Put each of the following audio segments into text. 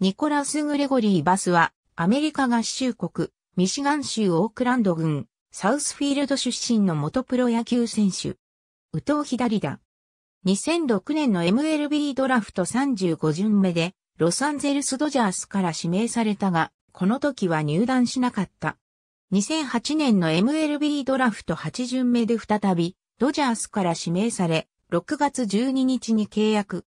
ニコラス・グレゴリー・バスは、アメリカ合衆国、ミシガン州オークランド郡、サウスフィールド出身の元プロ野球選手。右投左打。2006年の MLB ドラフト35巡目で、ロサンゼルス・ドジャースから指名されたが、この時は入団しなかった。2008年の MLB ドラフト8巡目で再び、ドジャースから指名され、6月12日に契約。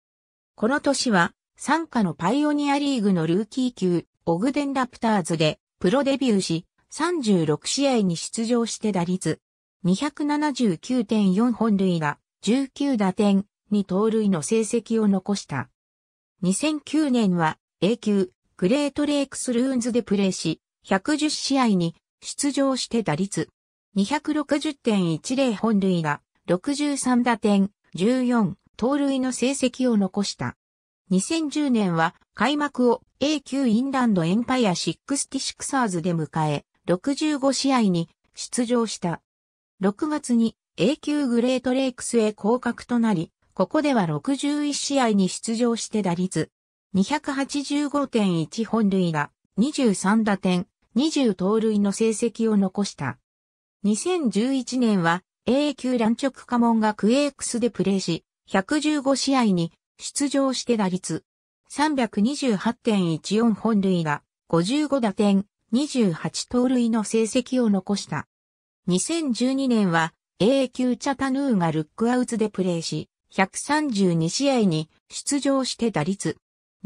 この年は、参加のパイオニアリーグのルーキー級、オグデンラプターズで、プロデビューし、36試合に出場して打率、279.4本塁打、19打点、に盗塁の成績を残した。2009年は、A 級、グレートレイクスルーンズでプレーし、110試合に出場して打率、260.10本塁打、63打点、14盗塁の成績を残した。2010年は開幕を A 級インランドエンパイア6 6サーズで迎え、65試合に出場した。6月に A 級グレートレイクスへ降格となり、ここでは61試合に出場して打率285.1本塁打、23打点、20盗塁の成績を残した。2011年は A 級乱直家門がクエークスでプレーし、115試合に出場して打率328.14本塁打、55打点、28盗塁の成績を残した。2012年は A 級チャタヌーがルックアウツでプレーし、132試合に出場して打率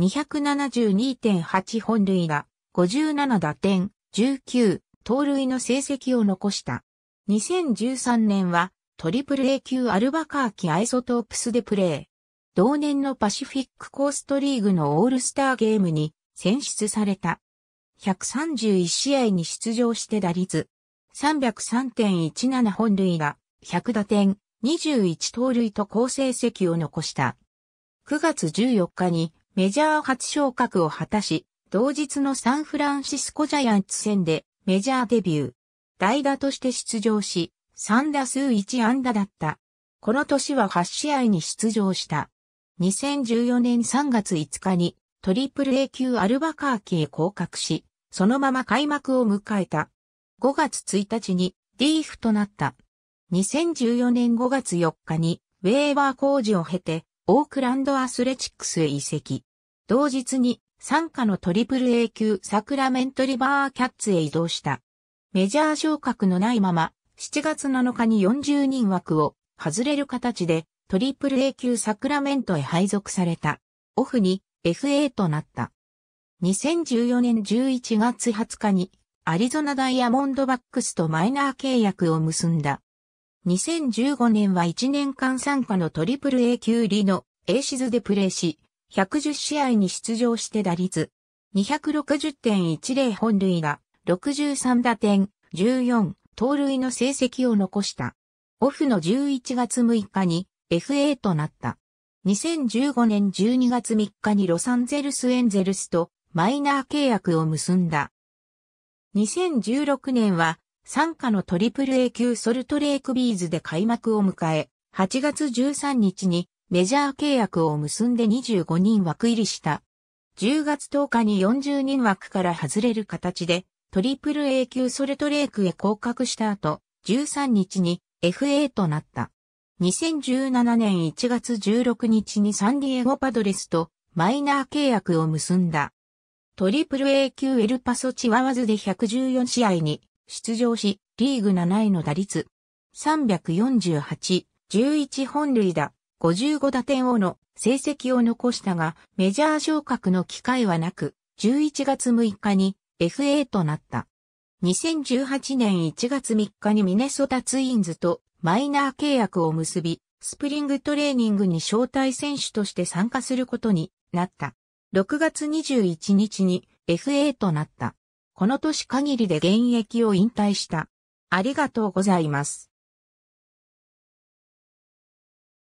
272.8本塁打、57打点、19盗塁の成績を残した。2013年はトリプル A 級アルバカーキアイソトープスでプレー。同年のパシフィックコーストリーグのオールスターゲームに選出された。131試合に出場して打率303.17本塁打、100打点、21盗塁と好成績を残した。9月14日にメジャー初昇格を果たし、同日のサンフランシスコジャイアンツ戦でメジャーデビュー。代打として出場し、3打数1安打だった。この年は8試合に出場した。2014年3月5日にトリプル A 級アルバカーキへ降格し、そのまま開幕を迎えた。5月1日にリーフとなった。2014年5月4日にウェーバー工事を経てオークランドアスレチックスへ移籍。同日に参加のトリプル A 級サクラメントリバーキャッツへ移動した。メジャー昇格のないまま7月7日に40人枠を外れる形でトリプル A 級サクラメントへ配属された。オフに FA となった。2014年11月20日にアリゾナダイヤモンドバックスとマイナー契約を結んだ。2015年は1年間参加のトリプル A 級リの A シズでプレーし、110試合に出場して打率260.10本塁が63打点、14盗塁の成績を残した。オフの11月6日に FA となった。2015年12月3日にロサンゼルスエンゼルスとマイナー契約を結んだ。2016年は参加のトリプル A 級ソルトレイクビーズで開幕を迎え、8月13日にメジャー契約を結んで25人枠入りした。10月10日に40人枠から外れる形で、トリプル A 級ソルトレイクへ降格した後、13日に FA となった。2017年1月16日にサンディエゴパドレスとマイナー契約を結んだ。トリプル A 級エルパソチワワズで114試合に出場し、リーグ7位の打率348、11本塁打、55打点王の成績を残したが、メジャー昇格の機会はなく、11月6日に FA となった。2018年1月3日にミネソタツインズとマイナー契約を結び、スプリングトレーニングに招待選手として参加することになった。6月21日に FA となった。この年限りで現役を引退した。ありがとうございます。